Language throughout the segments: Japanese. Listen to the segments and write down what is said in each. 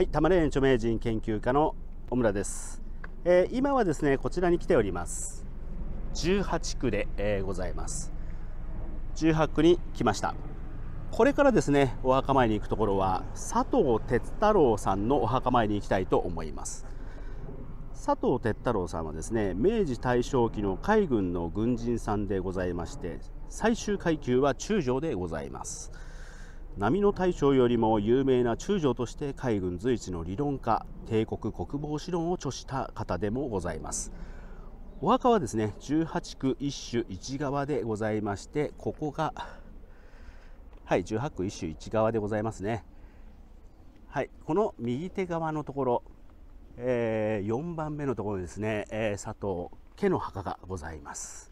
はい、玉ねぎ著名人研究家の小村です、えー、今はですねこちらに来ております18区で、えー、ございます18区に来ましたこれからですねお墓参りに行くところは佐藤哲太郎さんのお墓参りに行きたいと思います佐藤哲太郎さんはですね明治大正期の海軍の軍人さんでございまして最終階級は中将でございます波の大将よりも有名な中将として海軍随一の理論家帝国国防史論を著した方でもございますお墓はですね18区一種一側でございましてここがはい18区一種一側でございますねはいこの右手側のところ、えー、4番目のところですね、えー、佐藤家の墓がございます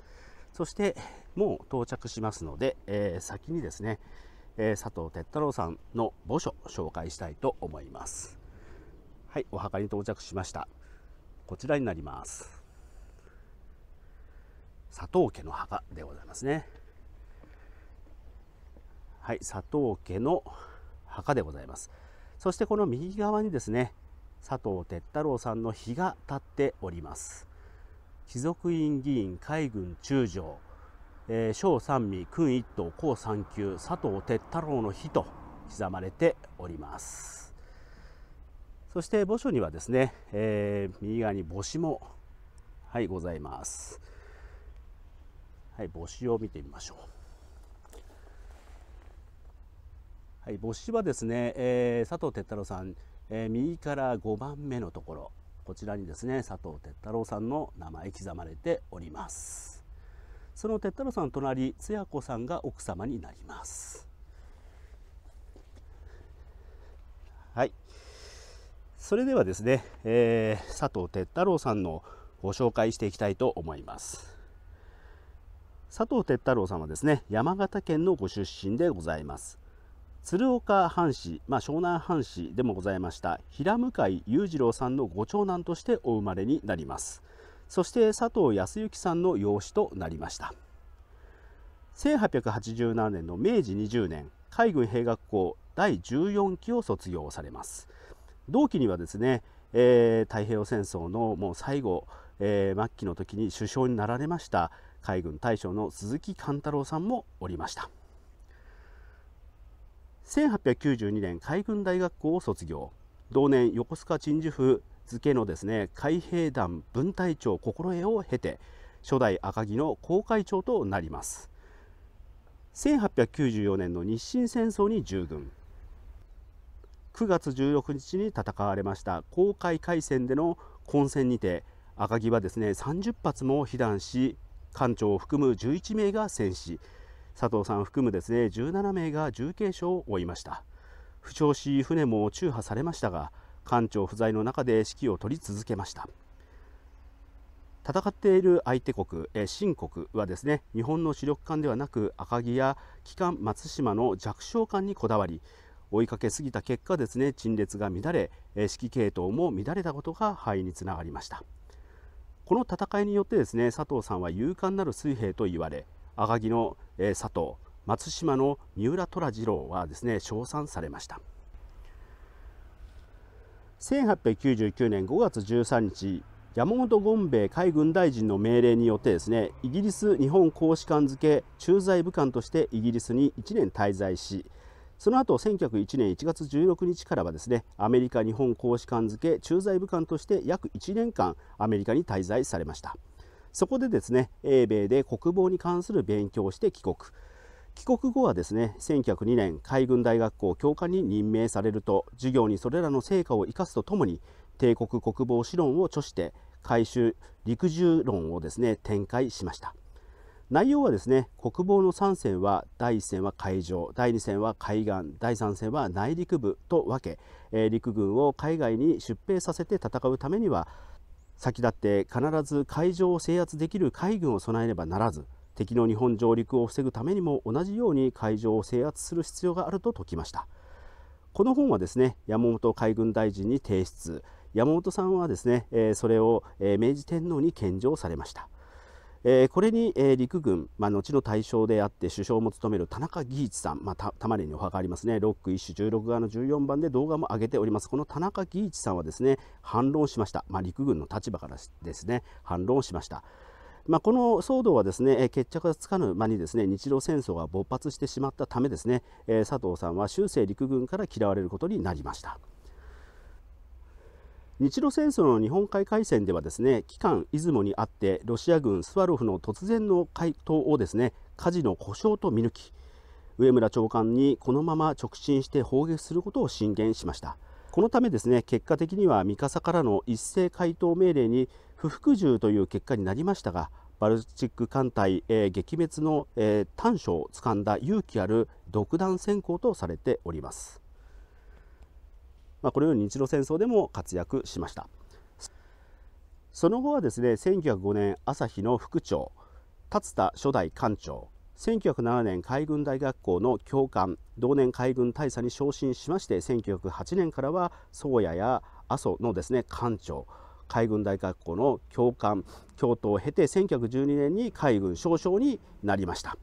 そしてもう到着しますので、えー、先にですねえー、佐藤哲太郎さんの墓所紹介したいと思いますはいお墓に到着しましたこちらになります佐藤家の墓でございますねはい佐藤家の墓でございますそしてこの右側にですね佐藤哲太郎さんの碑が立っております貴族院議員海軍中将えー、小三味君一等高三級佐藤哲太郎の日と刻まれておりますそして墓所にはですね、えー、右側に墓子もはいございますはい墓子を見てみましょうはい墓子はですね、えー、佐藤哲太郎さん、え右から5番目のところこちらにですね佐藤哲太郎さんの名前刻まれておりますその哲太郎さんの隣つや子さんが奥様になりますはいそれではですね、えー、佐藤哲太郎さんのご紹介していきたいと思います佐藤哲太郎さんはですね山形県のご出身でございます鶴岡藩士、まあ、湘南藩士でもございました平向井裕次郎さんのご長男としてお生まれになりますそして佐藤康之さんの養子となりました1887年の明治20年海軍兵学校第14期を卒業されます同期にはですね、えー、太平洋戦争のもう最後、えー、末期の時に首相になられました海軍大将の鈴木貫太郎さんもおりました1892年海軍大学校を卒業同年横須賀鎮守府付けのですね海兵団分隊長心得を経て初代赤城の航海長となります1894年の日清戦争に従軍9月16日に戦われました航海海戦での混戦にて赤城はですね30発も被弾し艦長を含む11名が戦死佐藤さんを含むですね17名が重軽傷を負いました負傷し船も中破されましたが艦長不在の中で指揮を執り続けました戦っている相手国、え新国はですね日本の主力艦ではなく赤城や旗艦松島の弱小艦にこだわり追いかけすぎた結果ですね陳列が乱れ指揮系統も乱れたことが敗につながりましたこの戦いによってですね佐藤さんは勇敢なる水兵と言われ赤城の、え佐藤松島の三浦虎次郎はですね称賛されました。1899年5月13日山本権兵衛海軍大臣の命令によってですねイギリス日本公使館付け駐在武官としてイギリスに1年滞在しその後1901年1月16日からはですねアメリカ日本公使館付け駐在武官として約1年間アメリカに滞在されましたそこでですね英米で国防に関する勉強をして帰国帰国後はですね1902年海軍大学校教官に任命されると授業にそれらの成果を生かすとともに帝国国防史論を著して改修陸従論をですね展開しました内容はですね国防の3戦は第1戦は海上第2戦は海岸第3戦は内陸部と分け陸軍を海外に出兵させて戦うためには先立って必ず海上を制圧できる海軍を備えねばならず敵の日本上陸を防ぐためにも同じように海上を制圧する必要があると説きましたこの本はですね山本海軍大臣に提出山本さんはですね、それを、明治天皇に献上されましたこれに、陸軍、まあ、後の大将であって首相も務める田中義一さん、まあ、た玉ねにお墓ありますねロック一種16側の14番で動画も上げておりますこの田中義一さんはですね反論しました、まあ、陸軍の立場からですね反論しました、まあ、この騒動はですね決着がつかぬ間にですね日露戦争が勃発してしまったためですね、え佐藤さんは終生陸軍から嫌われることになりました。日露戦争の日本海海戦ではですね期間出雲にあってロシア軍スワロフの突然の回答をですね火事の故障と見抜き上村長官にこのまま直進して砲撃することを進言しましたこのためですね結果的には三笠からの一斉回答命令に不服従という結果になりましたがバルチック艦隊、えー、撃滅の、えー、短所をつかんだ勇気ある独断専攻とされております、まあ、このように日露戦争でも活躍しましたその後はですね1905年朝日の副長達田初代艦長1907年海軍大学校の教官同年海軍大佐に昇進しまして1908年からは宗谷や阿蘇のですね艦長海軍大学校の教官教頭を経て1912年に海軍少将になりました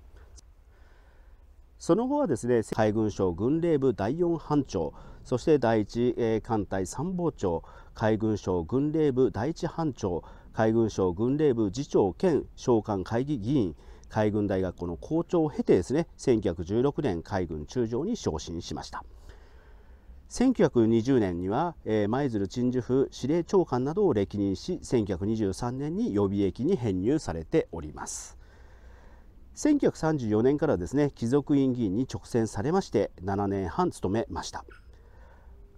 その後はですね海軍省軍令部第4班長そして第1艦隊参謀長海軍省軍令部第1班長海軍省軍令部次長兼召喚会議議員海軍大学校の校長を経てですね1916年海軍中将に昇進しました。1920年には舞鶴鎮守府司令長官などを歴任し1923年に予備役に編入されております1934年からですね貴族院議員に直選されまして7年半務めました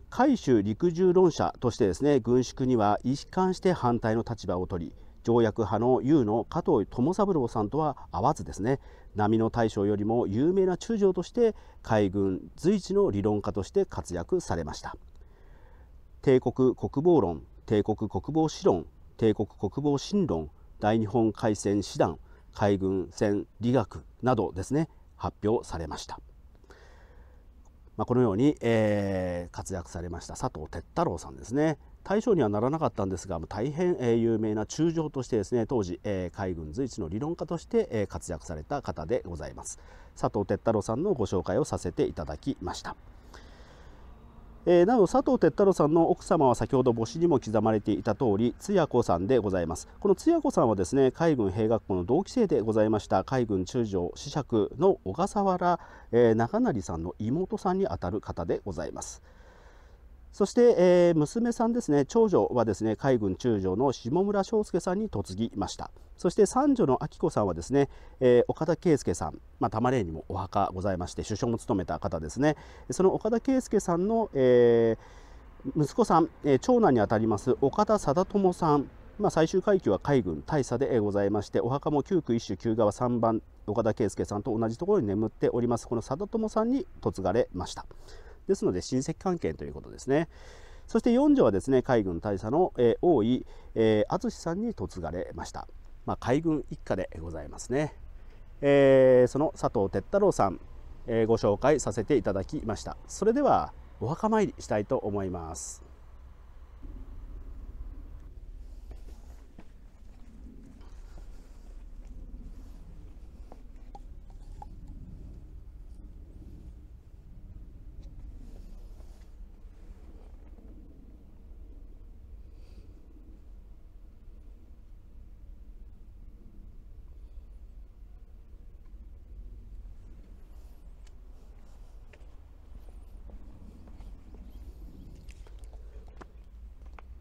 海州陸従論者としてですね軍縮には一貫して反対の立場を取り条約派の U の加藤友三郎さんとは合わずですね波の大将よりも有名な中将として海軍随一の理論家として活躍されました帝国国防論帝国国防史論帝国国防新論大日本海戦師団海軍戦理学などですね発表されました、まあ、このように、えー、活躍されました佐藤哲太郎さんですね大将にはならなかったんですが大変、え有名な中将としてですね当時、え海軍随一の理論家として、え活躍された方でございます佐藤哲太郎さんのご紹介をさせていただきました。えなお佐藤哲太郎さんの奥様は先ほど母子にも刻まれていた通り津屋子さんでございますこの津屋子さんはですね海軍兵学校の同期生でございました海軍中将子爵の小笠原、え中成さんの妹さんにあたる方でございます。そして、えー、娘さんですね、長女はですね、海軍中将の下村翔介さんに嫁ぎました。そして三女の秋子さんはですね、えー、岡田圭介さん、まあ、玉霊にもお墓ございまして、首相も務めた方ですね、その岡田圭介さんの、えー、息子さん、え長男にあたります岡田貞友さん、まあ、最終階級は海軍大佐でございまして、お墓も旧区一種旧側3番、岡田圭介さんと同じところに眠っております、この貞友さんに嫁がれました。ですので親戚関係ということですね。そして四条はですね海軍大佐の、えー、王位、淳、えー、さんに嫁がれました、まあ、海軍一家でございますね、えー、その佐藤哲太郎さん、えー、ご紹介させていただきましたそれではお墓参りしたいと思います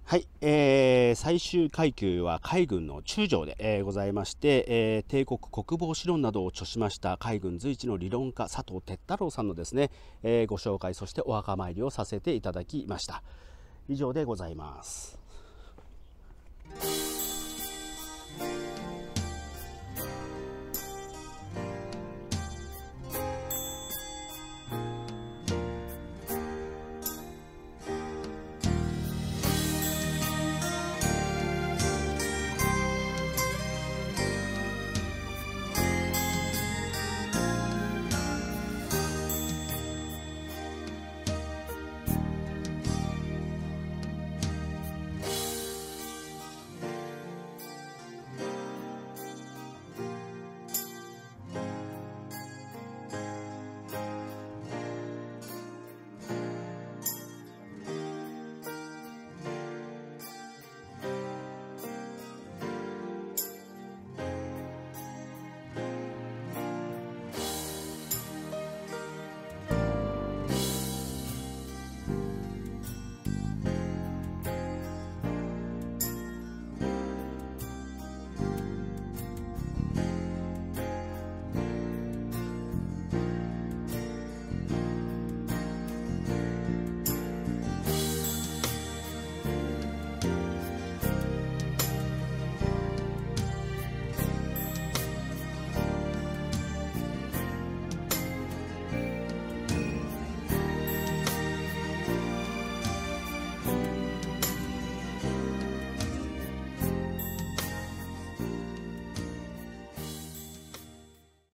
はい、えー、最終階級は海軍の中将で、えー、ございまして、えー、帝国国防史論などを著しました海軍随一の理論家佐藤哲太郎さんのですね、えー、ご紹介そしてお墓参りをさせていただきました以上でございます